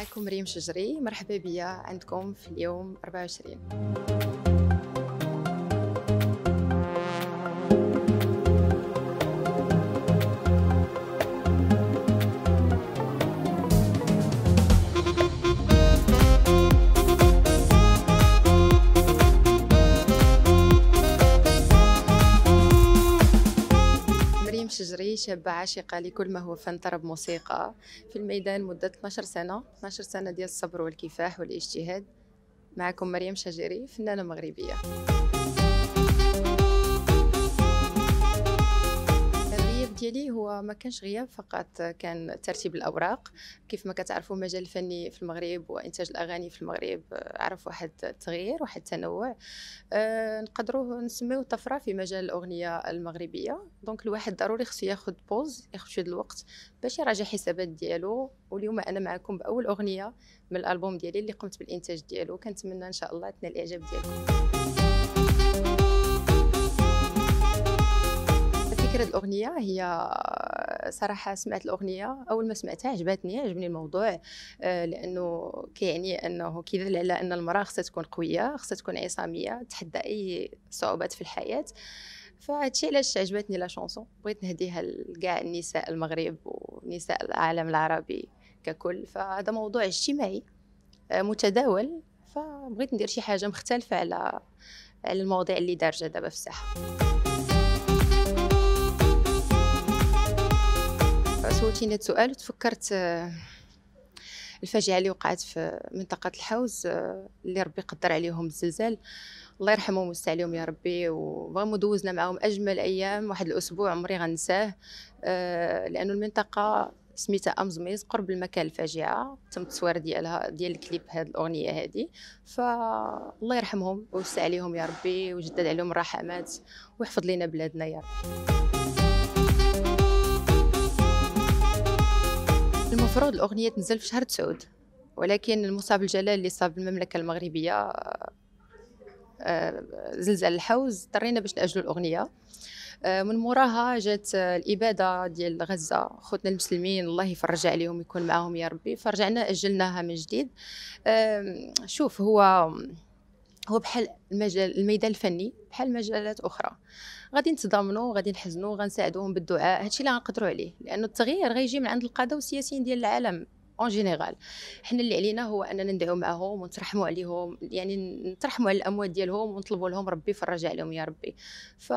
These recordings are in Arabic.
معكم ريم شجري مرحبا بيا عندكم في اليوم 24 شابة عاشقة لكل ما هو فن طرب موسيقى في الميدان مدة 12 سنة 12 سنة ديال الصبر والكفاح والاجتهاد معكم مريم شجري فنانة مغربية ما كانش غياب فقط كان ترتيب الاوراق كيف ما كتعرفوا المجال الفني في المغرب وانتاج الاغاني في المغرب آه، عرف واحد التغيير واحد التنوع أه نقدروا نسميو طفره في مجال الاغنيه المغربيه دونك الواحد ضروري خصو ياخذ بوز ياخذ شويه الوقت باش يراجع حسابات ديالو واليوم انا معكم باول اغنيه من الالبوم ديالي اللي قمت بالانتاج ديالو كنتمنى ان شاء الله تنال الاعجاب ديالكم فكره الاغنيه هي آه، صراحه سمعت الاغنيه اول ما سمعتها عجبتني عجبني الموضوع آه، لانه كيعني انه كيدل على ان المراه خصها تكون قويه خصها تكون عصاميه تحدى اي صعوبات في الحياه فهادشي علاش عجبتني لا شونسون بغيت نهديها لكاع النساء المغرب ونساء العالم العربي ككل فهذا موضوع اجتماعي آه، متداول فبغيت ندير شي حاجه مختلفه على على المواضيع اللي دارجه دابا في الساحه سولتيني هذا السؤال وتفكرت آه، الفاجعه اللي وقعت في منطقه الحوز آه، اللي ربي قدر عليهم الزلزال الله يرحمهم ويوسع عليهم يا ربي وفريمون دوزنا معاهم اجمل ايام واحد الاسبوع عمري غنساه آه، لانه المنطقه سميتها امزميز قرب المكان الفاجعه تم التصوير ديالها ديال الكليب هاد الاغنيه هادي فالله يرحمهم ويوسع عليهم يا ربي ويجدد عليهم الرحمات ويحفظ لنا بلادنا يا ربي المفروض الأغنية تنزل في شهر تسعود ولكن المصاب الجلال اللي صاب المملكة المغربية آه، زلزال الحوز اضطرينا باش نأجلوا الأغنية آه، من موراها جات الإبادة ديال غزة خوتنا المسلمين الله يفرج عليهم يكون معاهم يا ربي فرجعنا أجلناها من جديد شوف هو هو بحال المجال الميدان الفني بحال مجالات اخرى غادي نتضامنوا غادي نحزنوا غنساعدوهم بالدعاء هادشي اللي غنقدروا عليه لانه التغيير غيجي من عند القاده والسياسيين ديال العالم اون جينيرال حنا اللي علينا هو اننا ندعو معاهم ونترحموا عليهم يعني نترحموا على الاموات ديالهم ونطلبوا لهم ربي يفرج عليهم يا ربي ف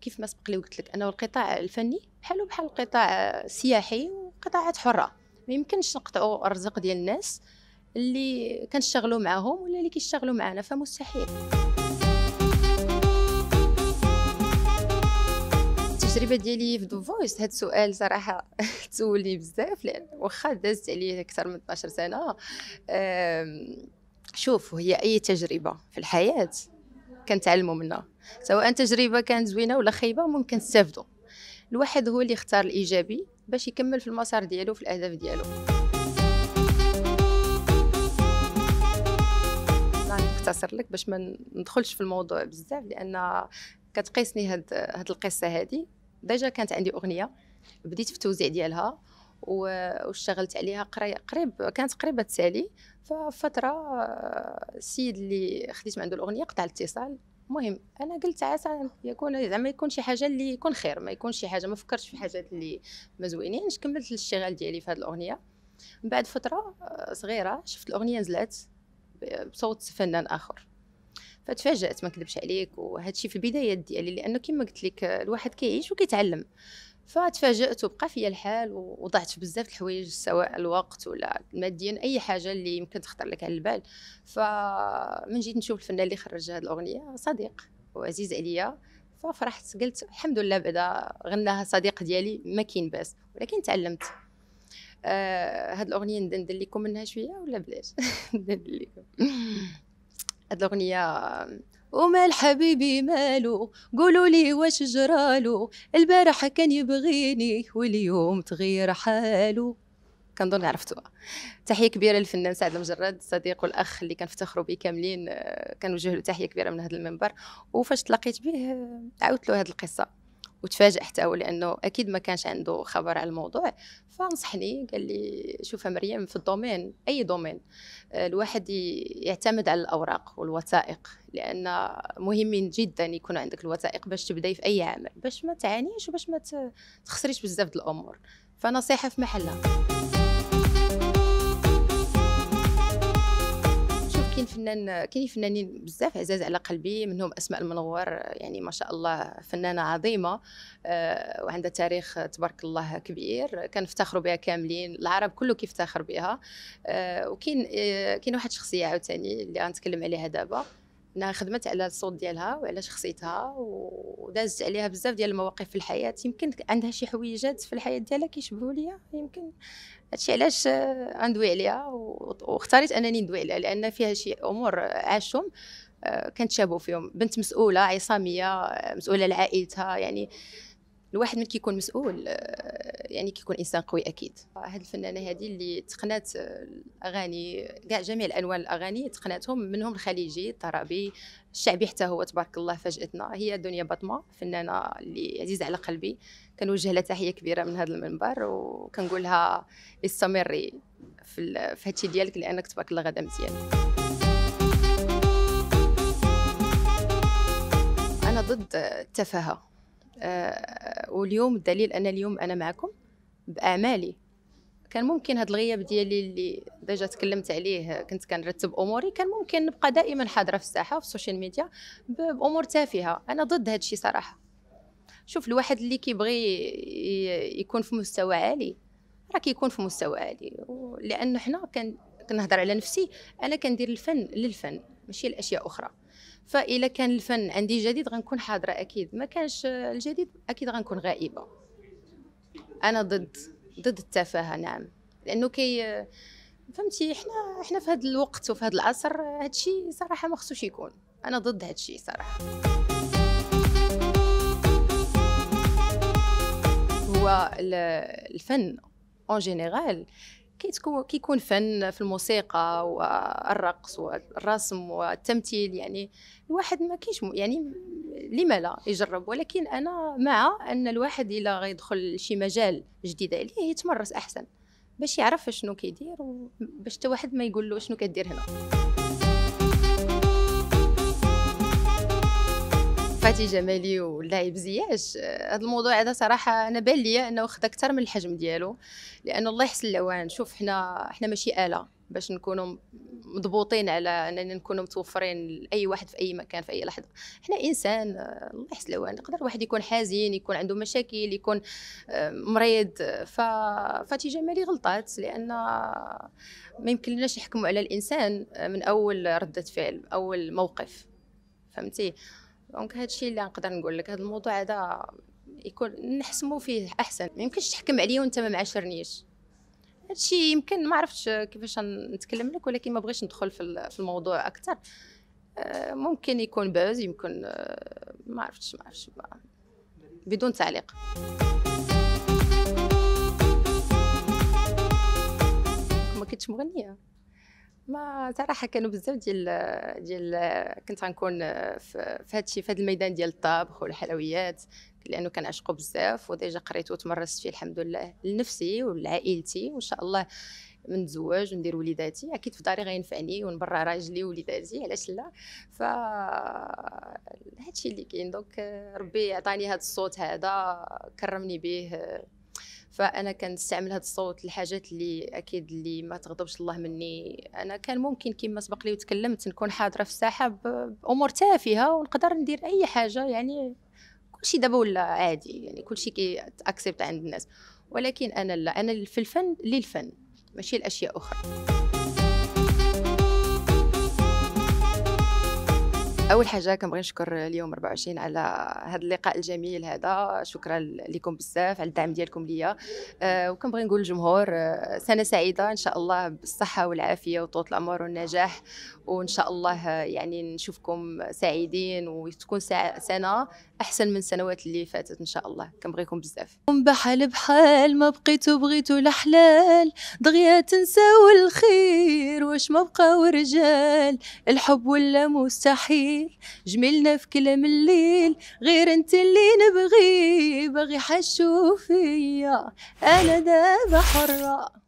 كيف ما سبق لي وقلت لك انه القطاع الفني بحالو بحال القطاع السياحي وقطاعات حره ما يمكنش نقطعوا الرزق ديال الناس اللي كنشتغلوا معاهم ولا اللي كيشتغلوا معنا فمستحيل التجربه ديالي في دو فويس هاد السؤال صراحه تسولني بزاف لان واخا دازت عليه اكثر من 12 سنه شوف هي اي تجربه في الحياه كنتعلموا منها سواء تجربه كانت زوينه ولا خايبه ممكن نستافدو الواحد هو اللي اختار الايجابي باش يكمل في المسار ديالو في الاهداف ديالو نختصر لك باش ما ندخلش في الموضوع بزاف لان كتقيسني هاد هاد القصه هادي ديجا كانت عندي اغنيه بديت في التوزيع ديالها واشتغلت عليها قريب كانت قريبه تسالي ففتره السيد اللي خديت من عنده الاغنيه قطع الاتصال المهم انا قلت عسى يكون زعما يكون شي حاجه اللي يكون خير ما يكونش شي حاجه ما فكرتش في حاجات اللي ما زوينينش كملت الاشتغال ديالي في هذه الاغنيه من بعد فتره صغيره شفت الاغنيه نزلت بصوت فنان اخر فتفاجات ما نكذبش عليك وهادشي في البدايات ديالي لانه كما قلت لك الواحد كيعيش وكيتعلم فتفاجات وبقى فيا الحال وضعت في بزاف الحوايج سواء الوقت ولا ماديا اي حاجه اللي يمكن تخطر لك على البال فمن جيت نشوف الفنان اللي خرج هذه الاغنيه صديق وعزيز عليا ففرحت قلت الحمد لله بعدا غناها صديق ديالي ما كاين باس ولكن تعلمت آه هاد الاغنيه ندير لكم منها شويه ولا بلاش ندير لكم هاد الاغنيه ومال حبيبي مالو قولوا لي واش جرالو البارح كان يبغيني واليوم تغير حالو كنظن عرفتوها تحيه كبيره للفنان سعد المجرد الصديق والاخ اللي كنفتخروا به كاملين آه، كنوجه له تحيه كبيره من هذا المنبر وفاش تلاقيت به عاودت له هذه القصه وتفاجئ حتى هو لانه اكيد ما كانش عنده خبر على الموضوع فنصحني قال لي شوف مريم في الدومين اي دومين آه، الواحد يعتمد على الاوراق والوثائق لان مهمين جدا يكون عندك الوثائق باش تبداي في اي عمل باش ما تعانيش وباش ما تخسريش بزاف الامور فنصيحه في محلها كاين فنان كاين فنانين بزاف عزاز على قلبي منهم اسماء المنور يعني ما شاء الله فنانه عظيمه آه، وعندها تاريخ تبارك الله كبير كنفتخروا بها كاملين العرب كله كيفتخر بها آه، وكاين آه، كاين واحد الشخصيه عاوتاني اللي غنتكلم عليها دابا انها خدمت على الصوت ديالها وعلى شخصيتها ودازت عليها بزاف ديال المواقف في الحياه يمكن عندها شي حويجات في الحياه ديالها كيشبهوا ليا يمكن هادشي علاش غندوي عليها واختاريت انني ندوي عليها لان فيها شي امور آه، عاشهم آه، كنتشابهوا فيهم بنت مسؤوله عصاميه آه، مسؤوله لعائلتها يعني الواحد من كيكون مسؤول يعني كيكون انسان قوي اكيد هاد الفنانه هذه اللي تقنات الاغاني كاع جميع الالوان الاغاني تقناتهم منهم الخليجي الطربي الشعبي حتى هو تبارك الله فاجاتنا هي دنيا بطمه فنانه اللي عزيزه على قلبي كنوجه لها تحيه كبيره من هذا المنبر وكنقول لها استمري في هادشي ديالك لانك تبارك الله غدا مزيان انا ضد التفاهه أه واليوم الدليل ان اليوم انا معكم باعمالي كان ممكن هاد الغياب ديالي اللي ديجا تكلمت عليه كنت كنرتب اموري كان ممكن نبقى دائما حاضره في الساحه في السوشيال ميديا بامور تافهه انا ضد هادشي صراحه شوف الواحد اللي كيبغي يكون في مستوى عالي راه كيكون في مستوى عالي لانه حنا كان كنهضر على نفسي انا كندير الفن للفن ماشي لاشياء اخرى فإلا كان الفن عندي جديد غنكون حاضره اكيد ما كانش الجديد اكيد غنكون غائبه انا ضد ضد التفاهه نعم لانه كي فهمتي حنا حنا في هذا الوقت وفي هذا العصر هذا الشيء صراحه ما خصوش يكون انا ضد هذا الشيء صراحه هو الفن اون جينيرال كيكون فن في الموسيقى والرقص والرسم والتمثيل يعني الواحد ما كاينش يعني لما لا يجرب ولكن انا مع ان الواحد الا غيدخل شي مجال جديد عليه يتمرس احسن باش يعرف شنو كيدير وباش حتى واحد ما يقول له شنو كدير هنا فاتي جمالي واللاعب زياش هذا الموضوع هذا صراحه انا بان ليا انه خدا اكثر من الحجم ديالو لانه الله يحسن العوان شوف حنا حنا ماشي اله باش نكونوا مضبوطين على اننا نكونوا متوفرين لاي واحد في اي مكان في اي لحظه حنا انسان الله يحسن العوان يقدر واحد يكون حزين يكون عنده مشاكل يكون آه، مريض ففاتي جمالي غلطات لان ما يمكنناش نحكموا على الانسان آه، من اول رده فعل اول موقف فهمتي دونك هادشي اللي نقدر نقول لك هذا الموضوع هذا يكون نحسمو فيه احسن ما يمكنش تحكم عليا وانت ما معاشرنيش هادشي يمكن ما عرفتش كيفاش نتكلم لك ولكن ما بغيتش ندخل في الموضوع اكثر آه، ممكن يكون باز يمكن آه، ما عرفتش ما عرفتش بدون تعليق ما كنتش مغنيه ما صراحه كانوا بزاف ديال ديال كنت غنكون في هادشي في هاد الميدان ديال الطبخ والحلويات لانه كنعشقو بزاف وديجا قريت وتمرست فيه الحمد لله لنفسي ولعائلتي وان شاء الله من نتزوج وندير وليداتي اكيد في داري غينفعني ونبرع راجلي ووليداتي علاش لا ف هادشي اللي كاين دونك ربي عطاني هاد الصوت هذا كرمني به فانا كنستعمل هذا الصوت للحاجات اللي اكيد اللي ما تغضبش الله مني انا كان ممكن كما سبق لي وتكلمت نكون حاضره في الساحه بامور تافهه ونقدر ندير اي حاجه يعني كلشي دابا ولا عادي يعني كلشي كي عند الناس ولكن انا لا انا في الفن للفن ماشي لاشياء اخرى اول حاجه كنبغي نشكر اليوم 24 على هذا اللقاء الجميل هذا شكرا لكم بزاف على الدعم ديالكم ليا أه وكنبغي نقول للجمهور آه، سنه سعيده ان شاء الله بالصحه والعافيه وطول العمر والنجاح وان شاء الله آه، يعني نشوفكم سعيدين وتكون سنه احسن من السنوات اللي فاتت ان شاء الله كنبغيكم بزاف بحال بحال ما بقيتو بغيتو الحلال دغيا تنساو الخير واش ما بقاو رجال الحب ولا مستحيل الليل جميلنا في كلام الليل غير انت اللي نبغي حشو فيا انا دابا حرة